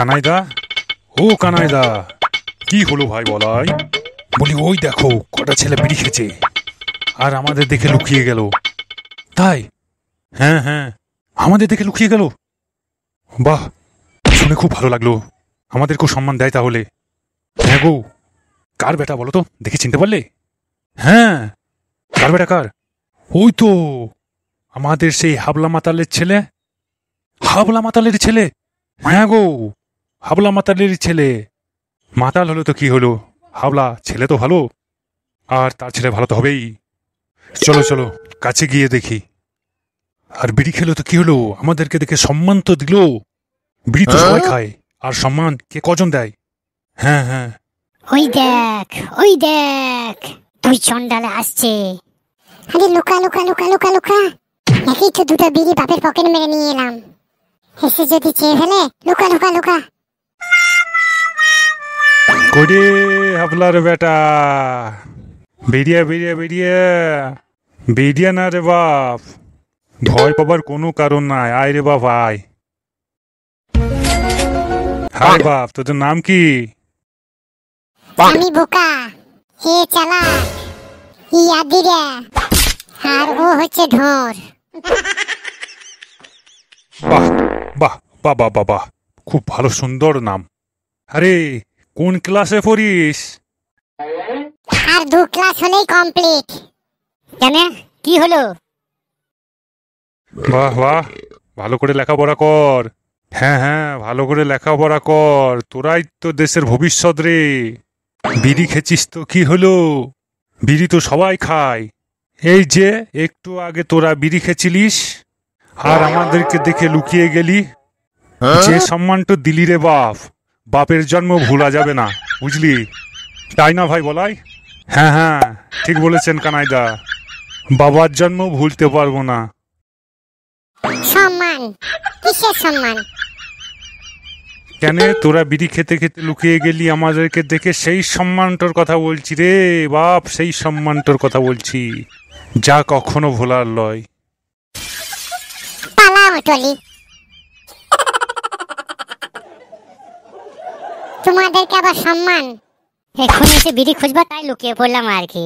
কানাইদা ও কানাইদা কি হলো ভাই বলাই বলি ওই দেখো কটা ছেলে বিড়ি খেছে আর আমাদের দেখে লুকিয়ে গেল তাই হ্যাঁ হ্যাঁ আমাদের দেখে লুকিয়ে গেল বাহ শুনে খুব ভালো লাগলো আমাদেরকেও সম্মান দেয় তাহলে হ্যাঁ গো কার বেটা বলো তো দেখে চিনতে পারলে হ্যাঁ কার বেটা কার ওই তো আমাদের সেই হাবলা মাতালের ছেলে হাবলা মাতালের ছেলে হ্যাঁ গো হাবলা মাতালের ছেলে মাতাল হলো তো কি হলো হাবলা ছেলে তো ভালো আর তার ছেলে ভালো তো হবেই চলো চলো কাছে গিয়ে দেখি আর বিড়ি খেলো তো কি হলো আমাদেরকে দেখে সম্মান তো দিল বিড়ি তো হ্যাঁ? সবাই খায় আর সম্মান কে কজন দেয় হ্যাঁ হ্যাঁ ওই দেখ ওই দেখ তুই চন্ডালে আসছে আরে লোকা লোকা লোকা লোকা লোকা একই তো দুটো বিড়ি বাপের পকেট মেরে নিয়ে এলাম এসে যদি চেয়ে ফেলে লোকা লোকা লোকা করে হাফলার বেটা বেরিয়ে বেরিয়ে বেরিয়ে বেরিয়ে না রে বাপ ভয় পাবার কোনো কারণ নাই আয় রে বাপ আয় হাই বাপ তোদের নাম কি আমি বোকা হে চালা ইয়াদিরা আর ও হচ্ছে ঢোর বাহ বাহ বাহ বাহ বাহ খুব ভালো সুন্দর নাম আরে কোন ক্লাসে পড়িস আর দু ক্লাস হলেই কমপ্লিট কেন কি হলো বাহ বাহ ভালো করে লেখাপড়া কর হ্যাঁ হ্যাঁ ভালো করে লেখাপড়া কর তোরাই তো দেশের ভবিষ্যৎ রে বিড়ি খেছিস তো কি হলো বিড়ি তো সবাই খায় এই যে একটু আগে তোরা বিড়ি খেছিলিস আর আমাদেরকে দেখে লুকিয়ে গেলি হ্যাঁ? যে সম্মানটা দিলি রে বাপ বাপের জন্ম ভুলা যাবে না বুঝলি তাই না ভাই বলাই হ্যাঁ হ্যাঁ ঠিক বলেছেন কানাইদা বাবার জন্ম ভুলতে পারবো না কেন তোরা বিড়ি খেতে খেতে লুকিয়ে গেলি আমাদেরকে দেখে সেই সম্মানটার কথা বলছি রে বাপ সেই সম্মানটার কথা বলছি যা কখনো ভোলার লয় পালাও টলি তোমাদেরকে আবার সম্মান এখন এসে বিড়ি খুঁজবা তাই লুকিয়ে পড়লাম আর কি